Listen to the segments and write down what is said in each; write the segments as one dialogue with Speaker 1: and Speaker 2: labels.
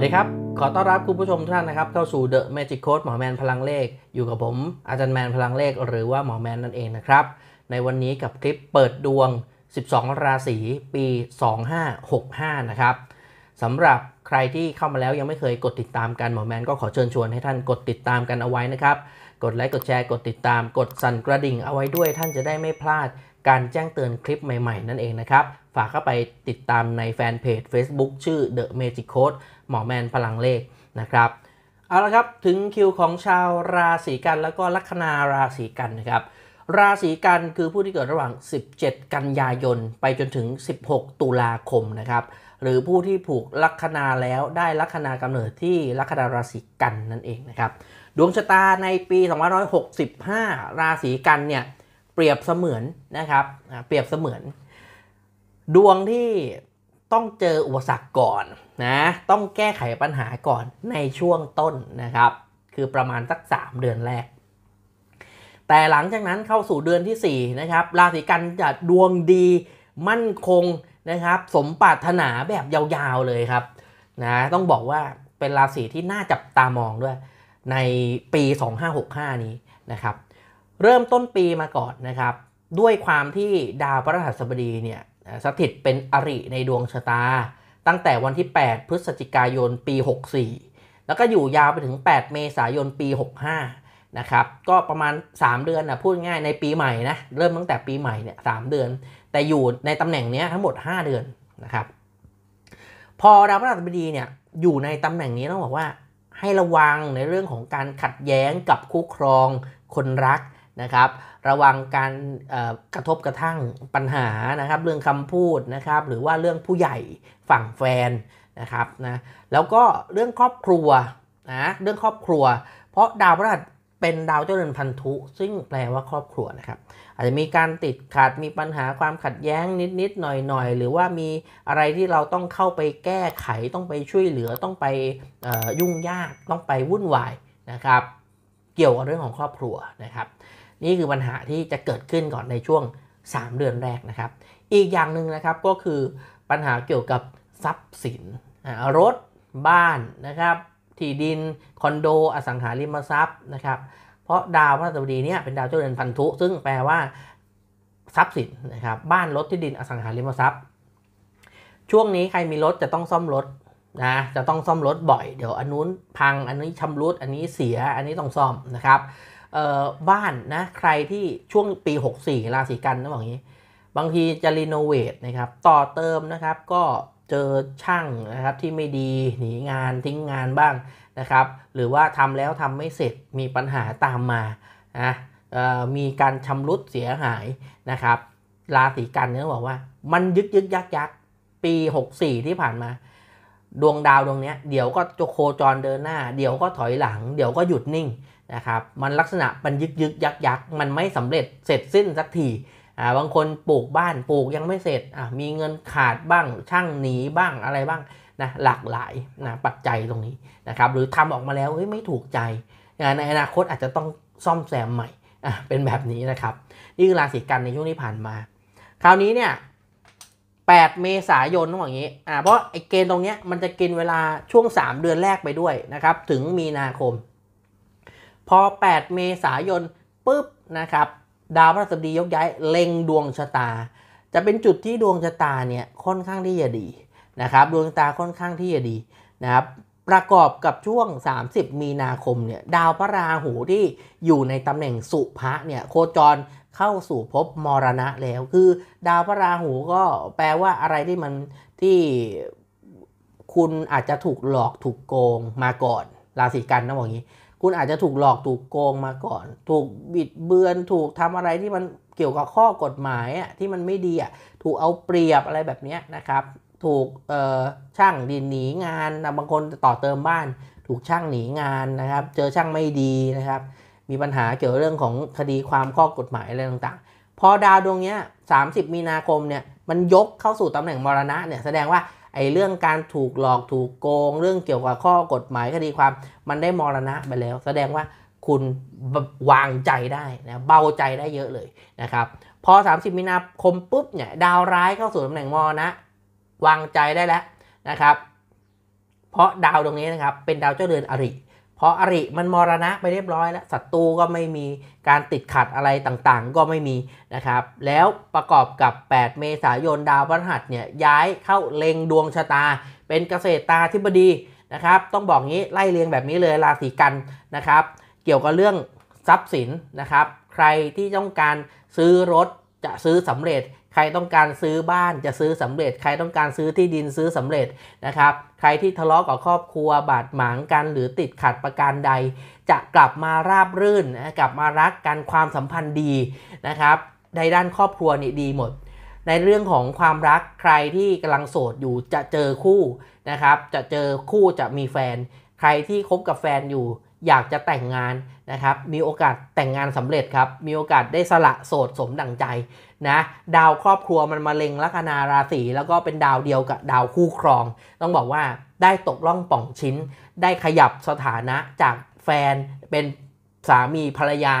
Speaker 1: วัสดีครับ ขอต้อนรับคุณผู้ชมทุกท่านนะครับเข้าสู่ The Magic Code หมอแมนพลังเลข อยู่กับผม อาจารย์แมนพลังเลข หรือว่าหมอแมนนั่นเองนะครับ ในวันนี้กับคลิปเปิดดวง 12 ราศี ปี 2565 นะครับสำหรับใครที่เข้ามาแล้วยังไม่เคยกดติดตามกันหมอแมนก็ขอเชิญชวนให้ท่านกดติดตามกันเอาไว้นะครับ กดไลค์กดแชร์กดติดตามกดสั่นกระดิ่งเอาไว้ด้วยท่านจะได้ไม่พลาดการแจ้งเตือนคลิปใหม่ๆนั่นเองนะครับ ฝากเข้าไปติดตามในแฟนเพจ Facebook ชื่อ The Magic Code หมอแมนพลังเลขนะครับ เอาละครับถึงคิวของชาวราศีกันแล้วก็ลัคนาราศีกันนะครับ ราศีกันคือผู้ที่เกิดระหว่าง 17 กันยายน ไปจนถึง 16 ตุลาคมนะครับ หรือผู้ที่ผูกลัคนาแล้วได้ลัคนากำเนิดที่ลัคนาราศีกันนั่นเองนะครับดวงชะตาในปี 2565 ราศีกันเนี่ยเปรียบเสมือนนะครับเปรียบเสมือน ดวงที่ต้องเจออุปสรรคก่อนนะต้องแก้ไขปัญหาก่อนในช่วงต้นนะครับ คือประมาณสัก 3 เดือนแรก แต่หลังจากนั้นเข้าสู่เดือนที่ 4 นะครับ ราศีกันจะดวงดีมั่นคงนะครับ สมปรารถนาแบบยาวๆ เลยครับนะต้องบอกว่าเป็นราศีที่น่าจับตามองด้วยในปี 2565 นี้นะครับเริ่มต้นปีมาก่อนนะครับ ด้วยความที่ดาวพระฤหัสบดีเนี่ยสถิตเป็นอริในดวงชะตา ตั้งแต่วันที่ 8 พฤศจิกายนปี 64 แล้วก็อยู่ยาวไปถึง 8 เมษายนปี 65นะครับก็ประมาณ 3 เดือนนะพูดง่ายในปีใหม่นะเริ่มตั้งแต่ปีใหม่เนี่ยสเดือน แต่อยู่ในตำแหน่งนี้ทั้งหมด 5 เดือนนะครับพอดาวพระฤหัสบดีเนี่ยอยู่ในตำแหน่งนี้ต้องบอกว่าให้ระวังในเรื่องของการขัดแย้งกับคู่ครองคนรักนะครับ ระวังการกระทบกระทั่งปัญหานะครับ เรื่องคำพูดนะครับ หรือว่าเรื่องผู้ใหญ่ฝั่งแฟนนะครับ นะ แล้วก็เรื่องครอบครัวนะเรื่องครอบครัว เพราะดาวพฤหัสเป็นดาวเจ้าเรือนพันธุ ซึ่งแปลว่าครอบครัวนะครับ อาจจะมีการติดขัด มีปัญหาความขัดแย้งนิดๆหน่อยๆหรือว่ามีอะไรที่เราต้องเข้าไปแก้ไข ต้องไปช่วยเหลือ ต้องไปยุ่งยาก ต้องไปวุ่นวายนะครับ เกี่ยวกับเรื่องของครอบครัวนะครับนี่คือปัญหาที่จะเกิดขึ้นก่อนในช่วง 3 เดือนแรกนะครับ อีกอย่างหนึ่งนะครับก็คือปัญหาเกี่ยวกับทรัพย์สิน รถบ้านนะครับ ที่ดิน คอนโดอสังหาริมทรัพย์นะครับ เพราะดาวพระรากบดีเนี่ยเป็นดาวเจ้าเรือนพันธุ ซึ่งแปลว่าทรัพย์สินนะครับบ้าน รถ ที่ดินอสังหาริมทรัพย์ ช่วงนี้ใครมีรถจะต้องซ่อมรถนะจะต้องซ่อมรถบ่อยเดี๋ยวอันนู้นพังอันนี้ชำรุดอันนี้เสียอันนี้ต้องซ่อมนะครับบ้านนะใครที่ช่วงปี 64 ราศีกันนะบอกงี้บางทีจะรีโนเวทนะครับต่อเติมนะครับก็เจอช่างนะครับที่ไม่ดีหนีงานทิ้งงานบ้างนะครับหรือว่าทำแล้วทำไม่เสร็จมีปัญหาตามมานะมีการชำรุดเสียหายนะครับราศีกันเนี่ยบอกว่ามันยึกยึกยักยักปี 64 ที่ผ่านมา ดวงดาวดวงนี้ เดี๋ยวก็จะโคจรเดินหน้า เดี๋ยวก็ถอยหลัง เดี๋ยวก็หยุดนิ่งนะครับมันลักษณะมันยึกยึกยักยักมันไม่สำเร็จ เสร็จสิ้นสักทีอ่าบางคนปลูกบ้านปลูกยังไม่เสร็จอ่ามีเงินขาดบ้างช่างหนีบ้างอะไรบ้างนะหลากหลายนะปัจจัยตรงนี้นะครับหรือทำออกมาแล้วเฮ้ยไม่ถูกใจ ในอนาคตอาจจะต้องซ่อมแซมใหม่อ่าเป็นแบบนี้นะครับ นี่คือราศีกันในช่วงที่ผ่านมา คราวนี้เนี่ย8เมษายนต้องอย่างนี้อ่าเพราะไอ้เกณฑ์ตรงเนี้ยมันจะกินเวลาช่วง 3 เดือนแรกไปด้วยนะครับถึงมีนาคมพอ 8 เมษายน ปุ๊บ นะครับ ดาวพฤหัสบดียกย้าย เล็งดวงชะตา จะเป็นจุดที่ดวงชะตาเนี่ยค่อนข้างที่จะดีนะครับ ดวงชะตาค่อนข้างที่จะดีนะครับ ประกอบกับช่วง 30 มีนาคม เนี่ย ดาวพระราหูที่อยู่ในตำแหน่งสุภะเนี่ยโคจรเข้าสู่ภพมรณะแล้ว คือดาวพระราหูก็แปลว่าอะไรที่มันที่คุณอาจจะถูกหลอกถูกโกงมาก่อนราศีกันนะบอกงี้คุณอาจจะถูกหลอกถูกโกงมาก่อน ถูกบิดเบือนถูกทำอะไรที่มันเกี่ยวกับข้อกฎหมายอ่ะที่มันไม่ดีอ่ะถูกเอาเปรียบอะไรแบบนี้นะครับ ถูกช่างดินหนีงานนะบางคนต่อเติมบ้าน ถูกช่างหนีงานนะครับ เจอช่างไม่ดีนะครับ มีปัญหาเกี่ยวเรื่องของคดีความข้อกฎหมายอะไรต่างๆ พอดาวดวงนี้30 มีนาคมเนี่ยมันยกเข้าสู่ตำแหน่งมรณะเนี่ยแสดงว่าไอ้เรื่องการถูกหลอกถูกโกง เรื่องเกี่ยวกับข้อกฎหมายคดีความมันได้มรณะไปแล้ว แสดงว่าคุณวางใจได้นะเบาใจได้เยอะเลยนะครับ พอ 30มีนาคมปุ๊บเนี่ยดาวร้ายเข้าสู่ตำแหน่งมรณะวางใจได้แล้วนะครับ เพราะดาวตรงนี้นะครับเป็นดาวเจ้าเรือนอริพออริมันมรณะไปเรียบร้อยแล้วศัตรูก็ไม่มีการติดขัดอะไรต่างๆก็ไม่มีนะครับ แล้วประกอบกับ 8 เมษายนดาวพฤหัสเนี่ยย้ายเข้าเล็งดวงชะตาเป็นเกษตรตาธิบดีนะครับ ต้องบอกงี้ไล่เรียงแบบนี้เลยราศีกันนะครับ เกี่ยวกับเรื่องทรัพย์สินนะครับ ใครที่ต้องการซื้อรถจะซื้อสำเร็จ ใครต้องการซื้อบ้านจะซื้อสำเร็จ ใครต้องการซื้อที่ดินซื้อสำเร็จนะครับ ใครที่ทะเลาะกับครอบครัวบาดหมางกัน หรือติดขัดประการใด จะกลับมาราบรื่นกลับมารักกันความสัมพันธ์ดีนะครับในด้านครอบครัวนี่ดีหมด ในเรื่องของความรักใครที่กำลังโสดอยู่จะเจอคู่นะครับ จะเจอคู่จะมีแฟน ใครที่คบกับแฟนอยู่อยากจะแต่งงานนะครับ มีโอกาสแต่งงานสำเร็จครับ มีโอกาสได้สละโสดสมดังใจนะดาวครอบครัวมันมาเล็งลัคนาราศีแล้วก็เป็นดาวเดียวกับดาวคู่ครอง ต้องบอกว่าได้ตกล่องป่องชิ้น ได้ขยับสถานะจากแฟน เป็นสามีภรรยา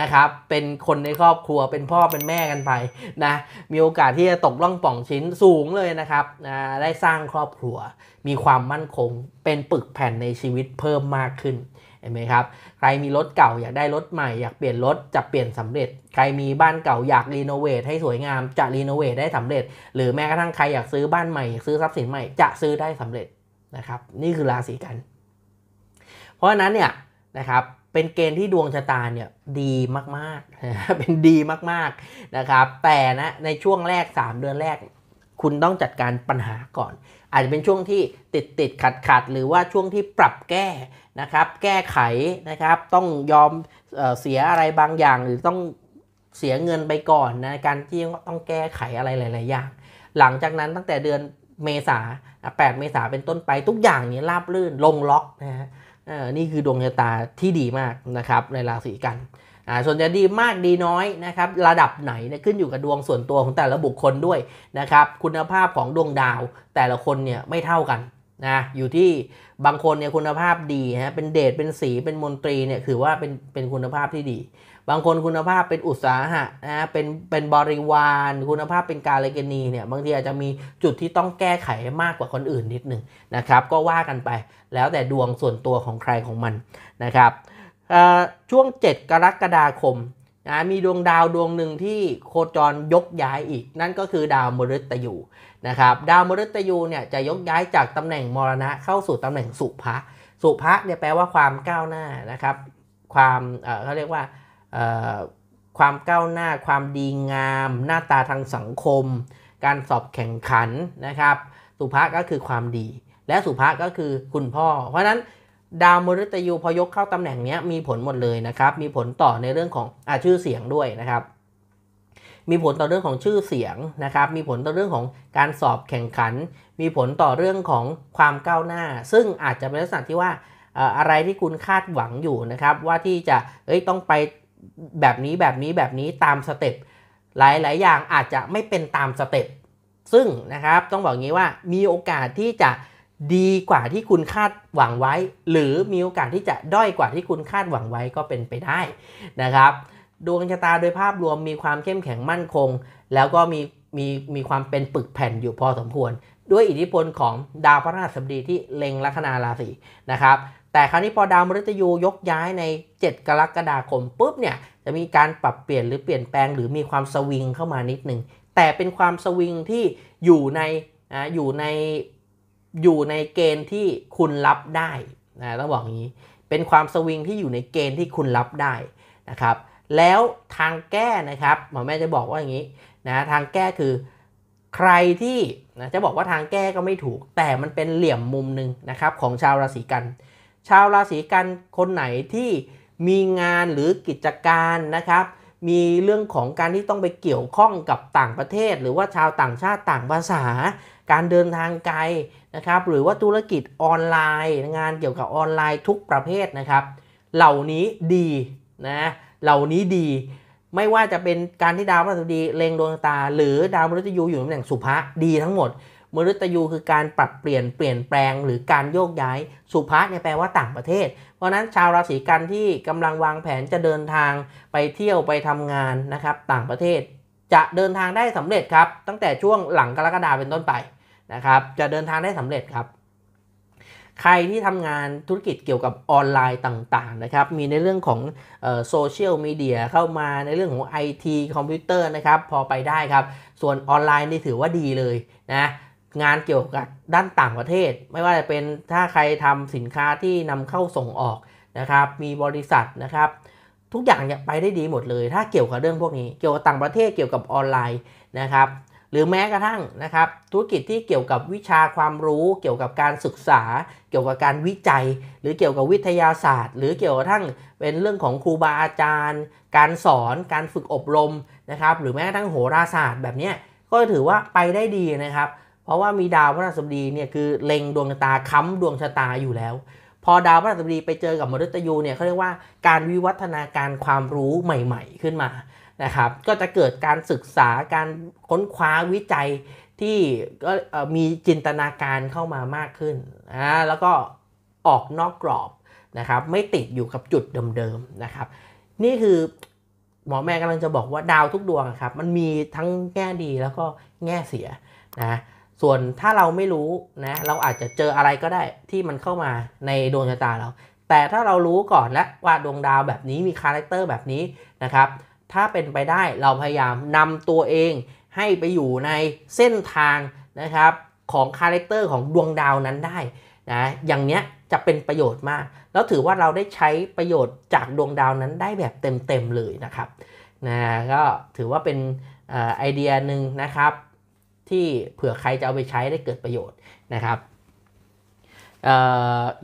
Speaker 1: นะครับ เป็นคนในครอบครัวเป็นพ่อเป็นแม่กันไปนะมีโอกาสที่จะตกล่องป่องชิ้นสูงเลยนะครับนะได้สร้างครอบครัวมีความมั่นคง เป็นปึกแผ่นในชีวิตเพิ่มมากขึ้นเห็นไหมครับใครมีรถเก่าอยากได้รถใหม่อยากเปลี่ยนรถจะเปลี่ยนสำเร็จใครมีบ้านเก่าอยากรีโนเวทให้สวยงามจะรีโนเวทได้สำเร็จ หรือแม้กระทั่งใครอยากซื้อบ้านใหม่ซื้อทรัพย์สินใหม่จะซื้อได้สำเร็จนะครับนี่คือราศีกัน เพราะฉะนั้นเนี่ยนะครับเป็นเกณฑ์ที่ดวงชะตาเนี่ยดีมากๆ เป็นดีมากๆนะครับแต่นะในช่วงแรก 3 เดือนแรก คุณต้องจัดการปัญหาก่อนอาจจะเป็นช่วงที่ติดติดขัดขัดหรือว่าช่วงที่ปรับแก้นะครับแก้ไขนะครับต้องยอมเสียอะไรบางอย่างหรือต้องเสียเงินไปก่อนนะการที่ต้องแก้ไขอะไรหลายๆอย่างหลังจากนั้นตั้งแต่เดือนเมษาแปดเมษาเป็นต้นไปทุกอย่างนี้ราบรื่นลงล็อกนะฮะนี่คือดวงชะตาที่ดีมากนะครับในราศีกันอ่าส่วนจะดีมากดีน้อยนะครับระดับไหนนะขึ้นอยู่กับดวงส่วนตัวของแต่ละบุคคลด้วยนะครับคุณภาพของดวงดาวแต่ละคนเนี่ยไม่เท่ากันนะอยู่ที่บางคนเนี่ยคุณภาพดีฮะเป็นเดชเป็นสีเป็นมนตรีเนี่ยถือว่าเป็นเป็นคุณภาพที่ดี บางคนคุณภาพเป็นอุตสาหะนะเป็นเป็นบริวารคุณภาพเป็นการเลกนีเนี่ยบางทีอาจจะมีจุดที่ต้องแก้ไขมากกว่าคนอื่นนิดหนึ่งนะครับก็ว่ากันไปแล้วแต่ดวงส่วนตัวของใครของมันนะครับช่วง 7กรกฎาคมนะมีดวงดาวดวงหนึ่งที่โคจรยกย้ายอีก นั่นก็คือดาวมฤตยูนะครับ ดาวมฤตยูเนี่ยจะยกย้ายจากตำแหน่งมรณะเข้าสู่ตำแหน่งสุภะสุภะเนี่ยแปลว่าความก้าวหน้านะครับความเขาเรียกว่าความก้าวหน้า ความดีงาม หน้าตาทางสังคม การสอบแข่งขันนะครับสุภะก็คือความดี และสุภะก็คือคุณพ่อ เพราะนั้นดาวมฤตยูพอยกเข้าตำแหน่งนี้มีผลหมดเลยนะครับ มีผลต่อในเรื่องของอชื่อเสียงด้วยนะครับ มีผลต่อเรื่องของชื่อเสียงนะครับ มีผลต่อเรื่องของการสอบแข่งขัน มีผลต่อเรื่องของความก้าวหน้า ซึ่งอาจจะเป็นลักษณะที่ว่าอะไรที่คุณคาดหวังอยู่นะครับ ว่าที่จะเอ้ยต้องไปแบบนี้แบบนี้แบบนี้ตามสเต็ปหลาย ๆ อย่างอาจจะไม่เป็นตามสเต็ปซึ่งนะครับต้องบอกงี้ว่ามีโอกาสที่จะดีกว่าที่คุณคาดหวังไว้ หรือมีโอกาสที่จะด้อยกว่าที่คุณคาดหวังไว้ก็เป็นไปได้นะครับ ดวงชะตาโดยภาพรวมมีความเข้มแข็งมั่นคง แล้วก็มีมีมีความเป็นปึกแผ่นอยู่พอสมควร ด้วยอิทธิพลของดาวพระราชบดีที่เล็งลัคนาราศีนะครับแต่คราวนี้พอดาวมฤตยู ยกย้ายใน7กรกฎาคมปุ๊บเนี่ยจะมีการปรับเปลี่ยนหรือเปลี่ยนแปลงหรือมีความสวิงเข้ามานิดหนึ่งแต่เป็นความสวิงที่อยู่ในอยู่ในอยู่ในเกณฑ์ที่คุณรับได้นะต้องบอกงี้เป็นความสวิงที่อยู่ในเกณฑ์ที่คุณรับได้นะครับ แล้วทางแก้นะครับหมอแม่จะบอกว่าอย่างนี้นะทางแก้คือใครที่นะจะบอกว่าทางแก้ก็ไม่ถูก แต่มันเป็นเหลี่ยมมุมหนึ่งนะครับของชาวราศีกัน ชาวราศีกันคนไหนที่มีงานหรือกิจการนะครับ มีเรื่องของการที่ต้องไปเกี่ยวข้องกับต่างประเทศ หรือว่าชาวต่างชาติต่างภาษา การเดินทางไกลนะครับหรือว่าธุรกิจออนไลน์ งานเกี่ยวกับออนไลน์ทุกประเภทนะครับเหล่านี้ดีนะเหล่านี้ดี ไม่ว่าจะเป็นการที่ดาวพฤหัสบดีเล็งดวงตา หรือดาวมฤตยูอยู่ในตำแหน่งสุภะดีทั้งหมด มฤตยูคือการปรับเปลี่ยนเปลี่ยนแปลงหรือการโยกย้าย สุภะเนี่ยแปลว่าต่างประเทศ เพราะนั้นชาวราศีกันที่กำลังวางแผนจะเดินทางไปเที่ยวไปทำงานนะครับต่างประเทศ จะเดินทางได้สำเร็จครับตั้งแต่ช่วงหลังกรกฎาคมเป็นต้นไปนะครับจะเดินทางได้สำเร็จครับ ใครที่ทำงานธุรกิจเกี่ยวกับออนไลน์ต่างๆนะครับ มีในเรื่องของโซเชียลมีเดียเข้ามาในเรื่องของ IT คอมพิวเตอร์นะครับพอไปได้ครับส่วนออนไลน์นี่ถือว่าดีเลยนะงานเกี่ยวกับด้านต่างประเทศ ไม่ว่าจะเป็นถ้าใครทำสินค้าที่นำเข้าส่งออกนะครับ มีบริษัทนะครับ ทุกอย่างจะไปได้ดีหมดเลย ถ้าเกี่ยวกับเรื่องพวกนี้ เกี่ยวกับต่างประเทศเกี่ยวกับออนไลน์นะครับหรือแม้กระทั่งนะครับธุรกิจที่เกี่ยวกับวิชาความรู้ เกี่ยวกับการศึกษา เกี่ยวกับการวิจัย หรือเกี่ยวกับวิทยาศาสตร์ หรือเกี่ยวกับทั้งเป็นเรื่องของครูบาอาจารย์ การสอนการฝึกอบรมนะครับ หรือแม้กระทั่งโหราศาสตร์แบบนี้ก็ถือว่าไปได้ดีนะครับ เพราะว่ามีดาวพระราชบดีเนี่ยคือเล็งดวงตาค้ำดวงชะตาอยู่แล้วพอดาวพระราชบดีไปเจอกับมฤตยูเนี่ยเขาเรียกว่าการวิวัฒนาการความรู้ใหม่ๆขึ้นมาะครับก็จะเกิดการศึกษาการค้นคว้าวิจัยที่ก็มีจินตนาการเข้ามามากขึ้นอ่าแล้วก็ออกนอกกรอบนะครับไม่ติดอยู่กับจุดเดิมๆนะครับนี่คือหมอแม่กำลังจะบอกว่าดาวทุกดวงครับมันมีทั้งแง่ดีแล้วก็แง่เสียนะส่วนถ้าเราไม่รู้นะเราอาจจะเจออะไรก็ได้ที่มันเข้ามาในดวงชะตาเรา แต่ถ้าเรารู้ก่อนและว่าดวงดาวแบบนี้มีคาแรคเตอร์แบบนี้นะครับถ้าเป็นไปได้เราพยายามนำตัวเองให้ไปอยู่ในเส้นทางนะครับของคาแรคเตอร์ของดวงดาวนั้นได้นะอย่างเนี้ยจะเป็นประโยชน์มาก แล้วถือว่าเราได้ใช้ประโยชน์จากดวงดาวนั้นได้แบบเต็มๆเลยนะครับนะก็ถือว่าเป็นอไอเดียหนึ่งนะครับ ที่เผื่อใครจะเอาไปใช้ได้เกิดประโยชน์นะครับ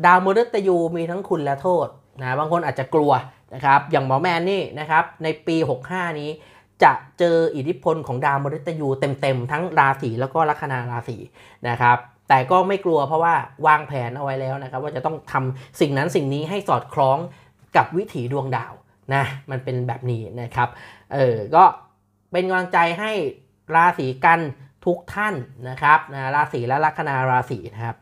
Speaker 1: ดาวมเตยูมีทั้งคุณและโทษนะบางคนอาจจะกลัวนะครับ อย่างหมอแมนนี่นะครับ ในปี 65 นี้ จะเจออิทธิพลของดาวมฤตยูเต็มๆ ทั้งราศีแล้วก็ลัคนาราศีนะครับ แต่ก็ไม่กลัวเพราะว่าวางแผนเอาไว้แล้วนะครับว่าจะต้องทำสิ่งนั้นสิ่งนี้ให้สอดคล้องกับวิถีดวงดาวนะ มันเป็นแบบนี้นะครับ เออก็เป็นกำลังใจให้ราศีกันทุกท่านนะครับนะราศีและลัคนาราศีนะครับ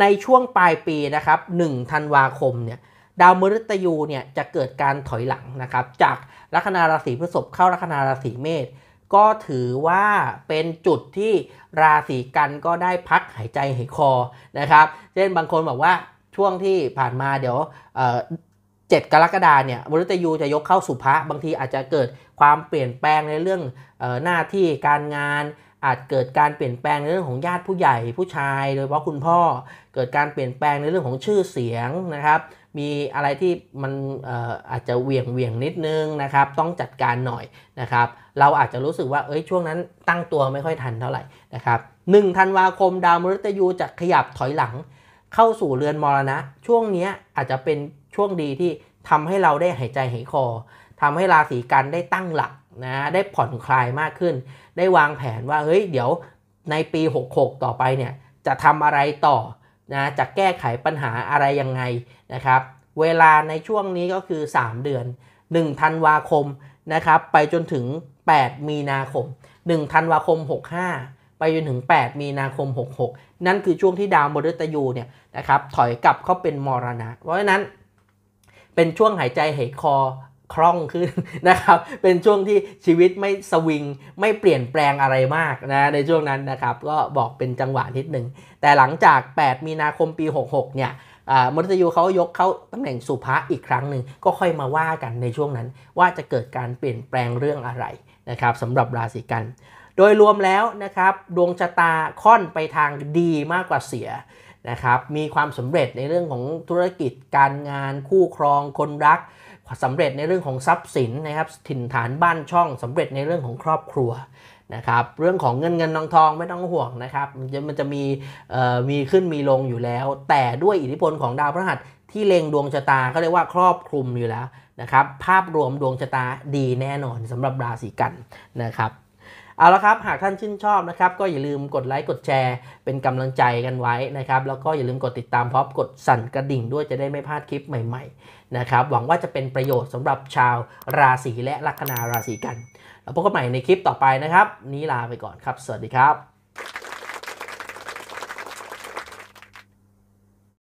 Speaker 1: ในช่วงปลายปีนะครับ1ธันวาคมเนี่ยดาวมฤตยูเนี่ยจะเกิดการถอยหลังนะครับจากลัคนาราศีพฤษภเข้าลัคนาราศีเมษก็ถือว่าเป็นจุดที่ราศีกันก็ได้พักหายใจหายคอนะครับเช่นบางคนบอกว่าช่วงที่ผ่านมาเดี๋ยวเจ็ดกรกฎาเนี่ยมฤตยูจะยกเข้าสุภะบางทีอาจจะเกิดความเปลี่ยนแปลงในเรื่องหน้าที่การงาน อาจเกิดการเปลี่ยนแปลงในเรื่องของญาติผู้ใหญ่ผู้ชาย โดยเฉพาะคุณพ่อเกิดการเปลี่ยนแปลงในเรื่องของชื่อเสียงนะครับมีอะไรที่มันอาจจะเวียงเวียงนิดนึงนะครับต้องจัดการหน่อยนะครับ เราอาจจะรู้สึกว่าเอ้ยช่วงนั้นตั้งตัวไม่ค่อยทันเท่าไหร่นะครับหนึ่งธันวาคมดาวมฤตยูจะขยับถอยหลัง เข้าสู่เรือนมรณะ ช่วงนี้อาจจะเป็นช่วงดีที่ทำให้เราได้หายใจหายคอ ทำให้ราศีกันได้ตั้งหลักนะได้ผ่อนคลายมากขึ้น ได้วางแผนว่าเฮ้ยเดี๋ยวในปี 66 ต่อไปเนี่ยจะทำอะไรต่อนะจะแก้ไขปัญหาอะไรยังไงนะครับเวลาในช่วงนี้ก็คือ 3 เดือน1ธันวาคมนะครับไปจนถึง 8 มีนาคม1ธันวาคม 65 ไปจนถึง 8 มีนาคม 66 นั่นคือช่วงที่ดาวมฤตยูเนี่ยนะครับถอยกลับเข้าเป็นมรณะเพราะฉะนั้นเป็นช่วงหายใจเหยคอคล่องขึ้นนะครับ เป็นช่วงที่ชีวิตไม่สวิงไม่เปลี่ยนแปลงอะไรมากนะ ในช่วงนั้นนะครับก็บอกเป็นจังหวะนิดหนึ่ง แต่หลังจาก 8 มีนาคมปี 66 เนี่ยมรตยูเขายกเขาตำแหน่งสุภาอีกครั้งหนึ่งก็ค่อยมาว่ากันในช่วงนั้นว่าจะเกิดการเปลี่ยนแปลงเรื่องอะไรนะครับสำหรับราศีกัน โดยรวมแล้วนะครับ ดวงชะตาค่อนไปทางดีมากกว่าเสียนะครับ มีความสำเร็จในเรื่องของธุรกิจการงานคู่ครอง คนรักสำเร็จในเรื่องของทรัพย์สินนะครับถิ่นฐานบ้านช่องสำเร็จในเรื่องของครอบครัวนะครับ เรื่องของเงินเงินทองทองไม่ต้องห่วงนะครับมันจะมันจะมีมีขึ้นมีลงอยู่แล้ว แต่ด้วยอิทธิพลของดาวพฤหัส ที่เล็งดวงชะตาก็เรียกว่าครอบคลุมอยู่แล้วนะครับ ภาพรวมดวงชะตาดีแน่นอนสำหรับราศีกันนะครับเอาละครับ หากท่านชื่นชอบนะครับก็อย่าลืมกดไลค์กดแชร์ เป็นกำลังใจกันไว้นะครับแล้วก็อย่าลืมกดติดตามพร้อมกดสั่นกระดิ่งด้วยจะได้ไม่พลาดคลิปใหม่ๆนะครับหวังว่าจะเป็นประโยชน์สำหรับชาวราศีและลัคนาราศีกันแล้วพบกันใหม่ในคลิปต่อไปนะครับนี้ลาไปก่อนครับสวัสดีครับ